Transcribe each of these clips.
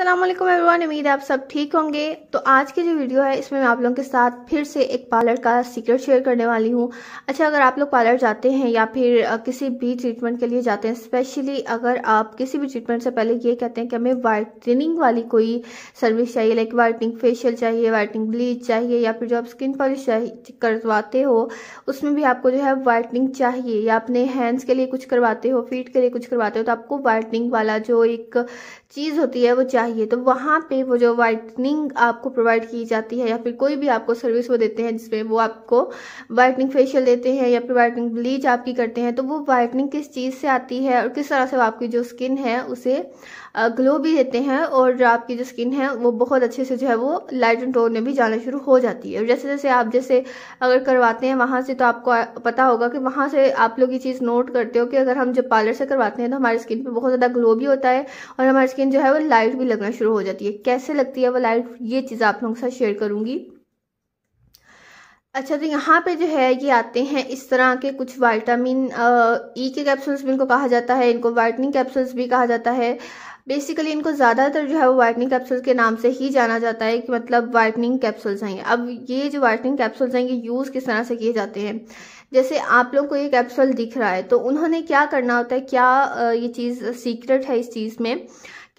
Aslam everyone उम्मीद है आप सब ठीक होंगे तो आज की जो वीडियो है इसमें मैं आप लोगों के साथ फिर से एक पार्लर का सीक्रेट शेयर करने वाली हूँ अच्छा अगर आप लोग पार्लर जाते हैं या फिर किसी भी ट्रीटमेंट के लिए जाते हैं स्पेशली अगर आप किसी भी ट्रीटमेंट से पहले ये कहते हैं कि हमें वाइटनिंग वाली कोई सर्विस चाहिए लाइक वाइटनिंग फेशियल चाहिए वाइटनिंग ब्लीच चाहिए या फिर जो आप स्किन पॉलिश करवाते हो उसमें भी आपको जो है वाइटनिंग चाहिए या अपने हैंड्स के लिए कुछ करवाते हो फीट के लिए कुछ करवाते हो तो आपको वाइटनिंग वाला जो एक चीज़ होती है वो चाहिए चाहिए तो वहाँ पे वो जो वाइटनिंग आपको प्रोवाइड की जाती है या फिर कोई भी आपको सर्विस वो देते हैं जिसमें वो आपको वाइटनिंग फेशियल देते हैं या फिर वाइटनिंग ब्लीच आपकी करते हैं तो वो वाइटनिंग किस चीज़ से आती है और किस तरह से आपकी जो स्किन है उसे ग्लो भी देते हैं और आपकी जो स्किन है वो बहुत अच्छे से जो है वो लाइट एंड टोन में भी जाना शुरू हो जाती है और जैसे जैसे आप जैसे अगर करवाते हैं वहाँ से तो आपको पता होगा कि वहाँ से आप लोग ये चीज़ नोट करते हो कि अगर हम जब पार्लर से करवाते हैं तो हमारी स्किन पर बहुत ज़्यादा ग्लो भी होता है और हमारी स्किन जो है वो लाइट भी लग लगना शुरू हो जाती है कैसे लगती है वो लाइट ये चीज़ आप लोगों के साथ शेयर करूँगी अच्छा तो यहाँ पे जो है ये आते हैं इस तरह के कुछ वाइटामिन ई e के कैप्सूल्स भी इनको कहा जाता है इनको वाइटनिंग कैप्सूल्स भी कहा जाता है बेसिकली इनको ज़्यादातर जो है वो वाइटनिंग कैप्सूल्स के नाम से ही जाना जाता है कि मतलब वाइटनिंग कैप्सूल्स हैं अब ये जो वाइटनिंग कैप्सूल्स हैं ये यूज़ किस तरह से किए जाते हैं जैसे आप लोग को ये कैप्सूल दिख रहा है तो उन्होंने क्या करना होता है क्या ये चीज़ सीक्रेट है इस चीज़ में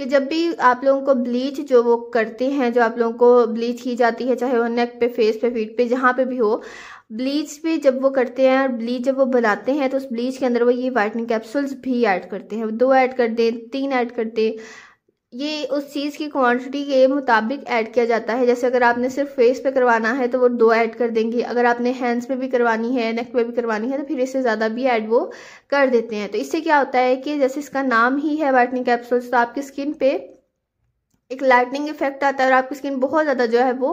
कि जब भी आप लोगों को ब्लीच जो वो करते हैं जो आप लोगों को ब्लीच की जाती है चाहे वो नेक पे फेस पे फीट पे जहाँ पे भी हो ब्लीच भी जब वो करते हैं और ब्लीच जब वो बनाते हैं तो उस ब्लीच के अंदर वो ये वाइटनिंग कैप्सूल्स भी ऐड करते हैं दो ऐड कर दें तीन ऐड कर दें ये उस चीज़ की क्वांटिटी के मुताबिक ऐड किया जाता है जैसे अगर आपने सिर्फ फेस पे करवाना है तो वो दो ऐड कर देंगे अगर आपने हैंड्स पे भी करवानी है नेक पे भी करवानी है तो फिर इससे ज़्यादा भी ऐड वो कर देते हैं तो इससे क्या होता है कि जैसे इसका नाम ही है वाइटनिंग कैप्सूल्स तो आपकी स्किन पे एक लाइटनिंग इफेक्ट आता है और आपकी स्किन बहुत ज़्यादा जो है वो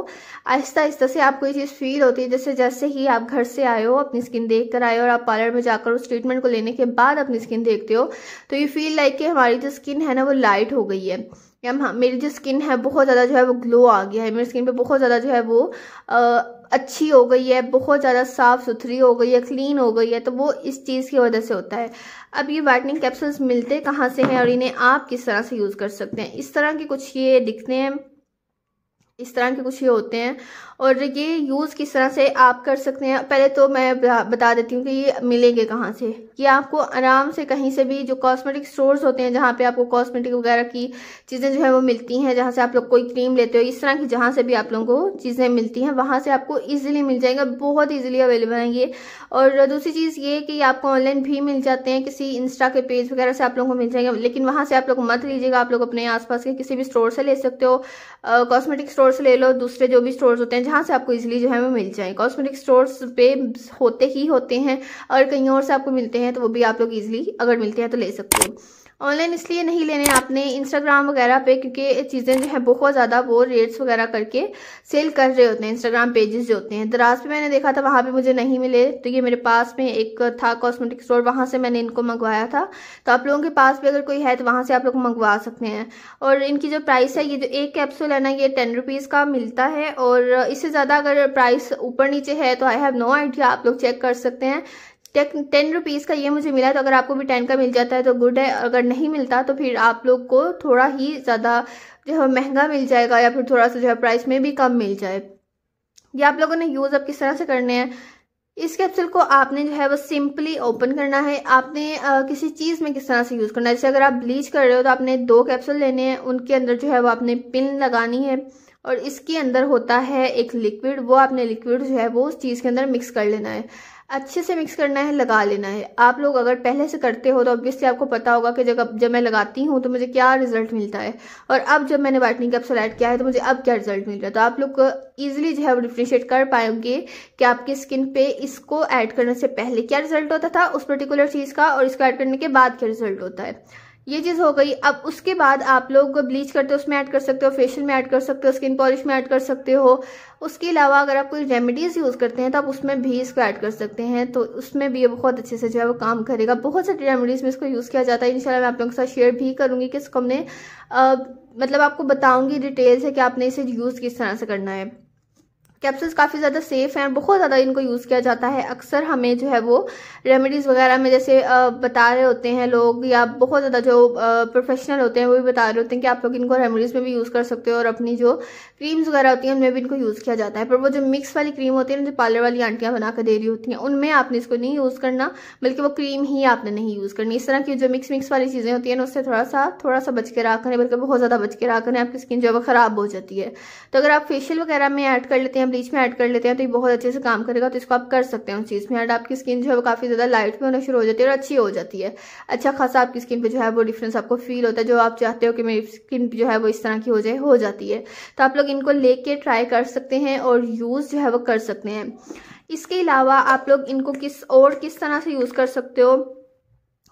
आहिस्ता आहिस्ता से आपको ये चीज़ फील होती है जैसे जैसे ही आप घर से आए हो अपनी स्किन देख कर आए हो और आप पार्लर में जाकर उस ट्रीटमेंट को लेने के बाद अपनी स्किन देखते हो तो यू फील लाइक कि हमारी जो स्किन है ना वो लाइट हो गई है या हाँ मेरी जो स्किन है बहुत ज़्यादा जो है वो ग्लो आ गया है मेरी स्किन पे बहुत ज़्यादा जो है वो आ, अच्छी हो गई है बहुत ज़्यादा साफ़ सुथरी हो गई है क्लीन हो गई है तो वो इस चीज़ की वजह से होता है अब ये वाइटनिंग कैप्सूल्स मिलते कहाँ से हैं और इन्हें आप किस तरह से यूज़ कर सकते हैं इस तरह के कुछ ये दिखते हैं इस तरह के कुछ ये होते हैं और ये यूज़ किस तरह से आप कर सकते हैं पहले तो मैं बता देती हूँ कि ये मिलेंगे कहाँ से कि आपको आराम से कहीं से भी जो कॉस्मेटिक स्टोर्स होते हैं जहाँ पे आपको कॉस्मेटिक वगैरह की चीज़ें जो है वो मिलती हैं जहाँ से आप लोग कोई क्रीम लेते हो इस तरह की जहाँ से भी आप लोगों को चीज़ें मिलती हैं वहाँ से आपको ईजिली मिल जाएंगे बहुत ईजिली अवेलेबल हैं ये और दूसरी चीज़ ये कि आपको ऑनलाइन भी मिल जाते हैं किसी इंस्टा के पेज वगैरह से आप लोगों को मिल जाएंगे लेकिन वहाँ से आप लोग मत लीजिएगा आप लोग अपने आस के किसी भी स्टोर से ले सकते हो कॉस्मेटिक स्टोर स्टोर से ले लो दूसरे जो भी स्टोर्स होते हैं जहाँ से आपको इजिली जो है वो मिल जाए कॉस्मेटिक स्टोर्स पे होते ही होते हैं और कहीं और से आपको मिलते हैं तो वो भी आप लोग ईजिली अगर मिलते हैं तो ले सकते हो ऑनलाइन इसलिए नहीं लेने आपने इंस्टाग्राम वगैरह पे क्योंकि चीज़ें जो हैं बहुत ज़्यादा वो रेट्स वगैरह करके सेल कर रहे होते हैं इंस्टाग्राम पेजेस जो होते हैं दराज पे मैंने देखा था वहाँ पे मुझे नहीं मिले तो ये मेरे पास में एक था कॉस्मेटिक स्टोर वहाँ से मैंने इनको मंगवाया था तो आप लोगों के पास भी अगर कोई है तो वहाँ से आप लोग मंगवा सकते हैं और इनकी जो प्राइस है ये जो एक कैप्सूल है ना ये टेन रुपीज़ का मिलता है और इससे ज़्यादा अगर प्राइस ऊपर नीचे है तो आई हैव नो आइडिया आप लोग चेक कर सकते हैं टेन रुपीज़ का ये मुझे मिला है तो अगर आपको भी टेन का मिल जाता है तो गुड है अगर नहीं मिलता तो फिर आप लोग को थोड़ा ही ज़्यादा जो है महंगा मिल जाएगा या फिर थोड़ा सा जो है प्राइस में भी कम मिल जाए ये आप लोगों ने यूज़ अब किस तरह से करने हैं इस कैप्सूल को आपने जो है वो सिंपली ओपन करना है आपने आ, किसी चीज़ में किस तरह से यूज़ करना है जैसे अगर आप ब्लीच कर रहे हो तो आपने दो कैप्सूल लेने हैं उनके अंदर जो है वो आपने पिन लगानी है और इसके अंदर होता है एक लिक्विड वो आपने लिक्विड जो है वो उस चीज़ के अंदर मिक्स कर लेना है अच्छे से मिक्स करना है लगा लेना है आप लोग अगर पहले से करते हो तो ऑब्वियसली आपको पता होगा कि जब जब मैं लगाती हूँ तो मुझे क्या रिजल्ट मिलता है और अब जब मैंने वाइटनिंग कैप्सूल ऐड किया है तो मुझे अब क्या रिजल्ट मिल रहा है तो आप लोग ईजिली जो है वो डिफ्रेंशिएट कर पाएंगे कि आपकी स्किन पे इसको ऐड करने से पहले क्या रिजल्ट होता था उस पर्टिकुलर चीज़ का और इसको ऐड करने के बाद क्या रिजल्ट होता है ये चीज़ हो गई अब उसके बाद आप लोग ब्लीच करते हो उसमें ऐड कर सकते हो फेशियल में ऐड कर सकते हो स्किन पॉलिश में ऐड कर सकते हो उसके अलावा अगर आप कोई रेमेडीज़ यूज़ करते हैं तो आप उसमें भी इसको ऐड कर सकते हैं तो उसमें भी ये बहुत अच्छे से जो है वो काम करेगा बहुत सारी रेमेडीज़ में इसको यूज़ किया जाता है इनशाला मैं आप लोगों के साथ शेयर भी करूँगी कि इसको हमने मतलब आपको बताऊँगी डिटेल्स है कि आपने इसे यूज़ किस तरह से करना है कैप्सूल्स काफ़ी ज़्यादा सेफ हैं बहुत ज़्यादा इनको यूज़ किया जाता है अक्सर हमें जो है वो रेमेडीज़ वगैरह में जैसे बता रहे होते हैं लोग या बहुत ज़्यादा जो प्रोफेशनल होते हैं वो भी बता रहे होते हैं कि आप लोग इनको रेमेडीज़ में भी यूज़ कर सकते हो और अपनी जो क्रीम्स वगैरह होती हैं उनमें भी इनको यूज़ किया जाता है पर वो जो मिक्स वाली क्रीम होती है ना जो पार्लर वाली आंटियाँ बना कर दे रही होती हैं उनमें आपने इसको नहीं यूज़ करना बल्कि वो क्रीम ही आपने नहीं यूज़ करनी इस तरह की जो मिक्स मिक्स वाली चीज़ें होती हैं ना उससे थोड़ा सा थोड़ा सा बच के रहा करें बल्कि बहुत ज़्यादा बच के रहा करें आपकी स्किन जो है वो ख़राब हो जाती है तो अगर आप फेशियल वगैरह में ऐड कर लेते हैं हम ब्लीच में ऐड कर लेते हैं तो ये बहुत अच्छे से काम करेगा तो इसको आप कर सकते हैं उस चीज़ में एंड आपकी स्किन जो है वो काफ़ी ज़्यादा लाइट भी होना शुरू हो जाती है और अच्छी हो जाती है अच्छा खासा आपकी स्किन पर जो है वो डिफरेंस आपको फील होता है जो आप चाहते हो कि मेरी स्किन जो है वो इस तरह की हो जाए हो जाती है तो आप लोग इनको कर ट्राई कर सकते हैं और यूज़ जो है वो कर सकते हैं इसके अलावा आप लोग इनको किस और किस तरह से यूज़ कर सकते हो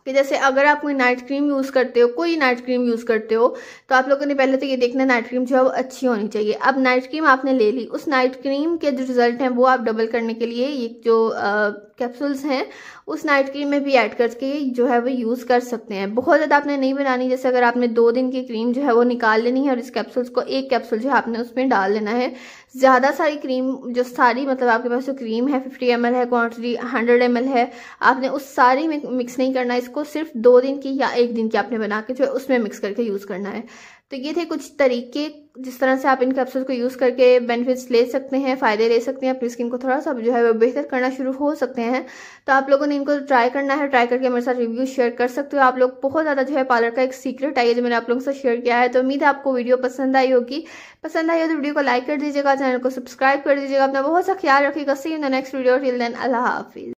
कि जैसे अगर आप कोई नाइट क्रीम यूज़ करते हो कोई नाइट क्रीम यूज़ करते हो तो आप लोगों ने पहले तो ये देखना नाइट क्रीम जो है वो अच्छी होनी चाहिए अब नाइट क्रीम आपने ले ली उस नाइट क्रीम के जो रिज़ल्ट हैं वो आप डबल करने के लिए ये जो कैप्सूल्स हैं उस नाइट क्रीम में भी ऐड करके जो है वो यूज़ कर सकते हैं बहुत ज़्यादा आपने नहीं बनानी जैसे अगर आपने दो दिन की क्रीम जो है वो निकाल लेनी है और इस कैप्सूल्स को एक कैप्सूल जो है आपने उसमें डाल लेना है ज़्यादा सारी क्रीम जो सारी मतलब आपके पास जो क्रीम है फिफ्टी एम है क्वान्टिटी हंड्रेड एम है आपने उस सारी में मिक्स नहीं करना इसको इसको सिर्फ दो दिन की या एक दिन की आपने बना के जो है उसमें मिक्स करके यूज़ करना है तो ये थे कुछ तरीके जिस तरह से आप इन कैप्सूल को यूज़ करके बेनिफिट्स ले सकते हैं फ़ायदे ले सकते हैं अपनी स्किन को थोड़ा सा जो है वो बेहतर करना शुरू हो सकते हैं तो आप लोगों ने इनको ट्राई करना है ट्राई करके मेरे साथ रिव्यू शेयर कर सकते हो आप लोग बहुत ज़्यादा जो है पार्लर का एक सीक्रेट आई है जो मैंने आप लोगों से शेयर किया है तो उम्मीद है आपको वीडियो पसंद आई होगी पसंद आई हो तो वीडियो को लाइक कर दीजिएगा चैनल को सब्सक्राइब कर दीजिएगा अपना बहुत सा ख्याल रखिएगा see in the next video till then अल्लाह हाफिज़